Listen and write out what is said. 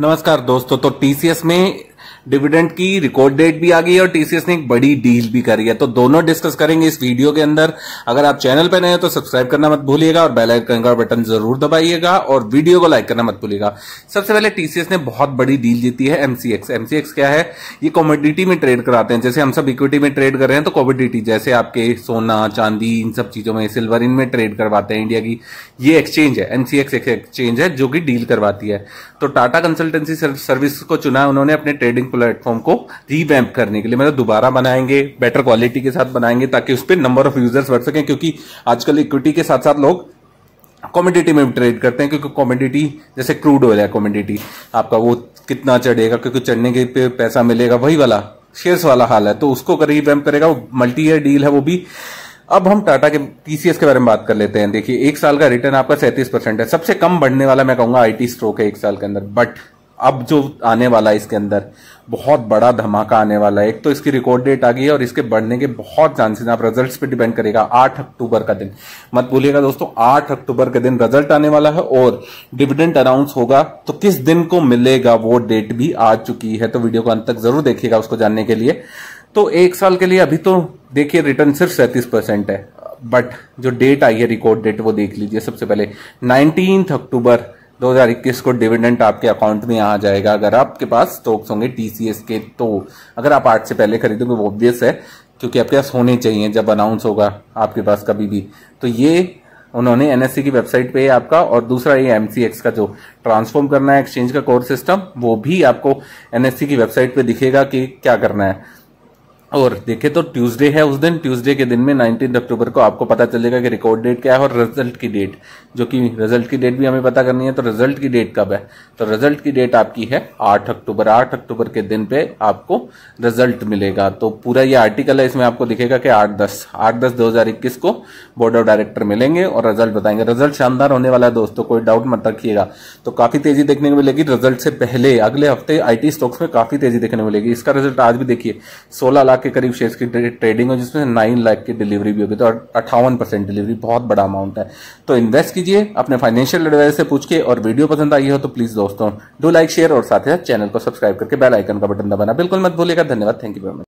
नमस्कार दोस्तों तो टीसीएस में डिविडेंड की रिकॉर्ड डेट भी आ गई है और टीसीएस ने एक बड़ी डील भी करी है तो दोनों डिस्कस करेंगे इस वीडियो के अंदर अगर आप चैनल पर नए हो तो सब्सक्राइब करना मत भूलिएगा और बेल आइकन का बटन जरूर दबाइएगा और वीडियो को लाइक करना मत भूलिएगा सबसे पहले टीसीएस ने बहुत बड़ी डील जीती है एमसीएक्स एमसीएक्स क्या है ये कॉमोडिटी में ट्रेड कराते हैं जैसे हम सब इक्विटी में ट्रेड कर रहे हैं तो कॉमोडिटी जैसे आपके सोना चांदी इन सब चीजों में सिल्वर इनमें ट्रेड करवाते हैं इंडिया की ये एक्सचेंज है एमसीएक्स एक्सचेंज है जो कि डील करवाती है तो टाटा कंसल्टेंसी सर्विस को चुना उन्होंने अपने ट्रेडिंग प्लेटफॉर्म को रीवैम्प करने के लिए मतलब दोबारा बनाएंगे बेटर क्वालिटी के साथ बनाएंगे ताकि उस पर नंबर ऑफ यूजर्स बढ़ सकें क्योंकि आजकल इक्विटी के साथ साथ लोग कॉमोडिटी में भी ट्रेड करते हैं क्योंकि कॉमोडिटी जैसे क्रूड ऑयल है कॉमोडिटी आपका वो कितना चढ़ेगा क्योंकि चढ़ने के पे पैसा मिलेगा वही वाला शेयर्स वाला हाल है तो उसको रीवैम्प करेगा वो मल्टी ईयर डील है वो भी अब हम टाटा के टीसीएस के बारे में बात कर लेते हैं देखिए एक साल का रिटर्न आपका सैंतीस परसेंट है सबसे कम बढ़ने वाला मैं कहूंगा आईटी स्ट्रोक है एक साल के अंदर बट अब जो आने वाला है इसके अंदर बहुत बड़ा धमाका आने वाला है एक तो इसकी रिकॉर्ड डेट आ गई है और इसके बढ़ने के बहुत चांसेस आप रिजल्ट्स पे डिपेंड करेगा आठ अक्टूबर का दिन मत भूलिएगा दोस्तों आठ अक्टूबर के दिन रिजल्ट आने वाला है और डिविडेंड अनाउंस होगा तो किस दिन को मिलेगा वो डेट भी आ चुकी है तो वीडियो को अंत तक जरूर देखिएगा उसको जानने के लिए तो एक साल के लिए अभी तो देखिए रिटर्न सिर्फ सैंतीस परसेंट है बट जो डेट आई है रिकॉर्ड डेट वो देख लीजिए सबसे पहले नाइनटीन अक्टूबर 2021 को डिविडेंट आपके अकाउंट में आ जाएगा अगर आपके पास स्टॉक्स होंगे टीसीएस के तो अगर आप आठ से पहले खरीदोगे वो ऑब्वियस है क्योंकि आपके पास होने चाहिए जब अनाउंस होगा आपके पास कभी भी तो ये उन्होंने एनएससी e की वेबसाइट पे आपका और दूसरा ये एमसीएक्स का जो ट्रांसफॉर्म करना है एक्सचेंज का कोर सिस्टम वो भी आपको एनएससी e की वेबसाइट पे दिखेगा कि क्या करना है और देखे तो ट्यूसडे है उस दिन ट्यूसडे के दिन में नाइनटीन अक्टूबर को आपको पता चलेगा कि रिकॉर्ड डेट क्या है और रिजल्ट की डेट जो कि रिजल्ट की डेट भी हमें पता करनी है तो रिजल्ट की डेट कब है तो रिजल्ट की डेट आपकी है आठ अक्टूबर आठ अक्टूबर के दिन पे आपको रिजल्ट मिलेगा तो पूरा ये आर्टिकल है इसमें आपको दिखेगा कि आठ दस आठ दस दो को बोर्ड ऑफ डायरेक्टर मिलेंगे और रिजल्ट बताएंगे रिजल्ट शानदार होने वाला है दोस्तों कोई डाउट मत रखिएगा तो काफी तेजी देखने को मिलेगी रिजल्ट से पहले अगले हफ्ते आईटी स्टॉक्स में काफी तेजी देखने को मिलेगी इसका रिजल्ट आज भी देखिए सोलह लाख के करीब शेयर्स की ट्रेडिंग हो जिसमें नाइन लाख की डिलीवरी भी होगी तो अट्ठावन परसेंट डिलीवरी बहुत बड़ा अमाउंट है तो इन्वेस्ट कीजिए अपने फाइनेंशियल एडवाइजर से पूछ के और वीडियो पसंद आई हो तो प्लीज दोस्तों डू लाइक शेयर और साथ ही साथ चैनल को सब्सक्राइब करके बेल आइकन का बटन दबाना बिल्कुल मत भूलिएगा धन्यवाद थैंक यू वेरी मच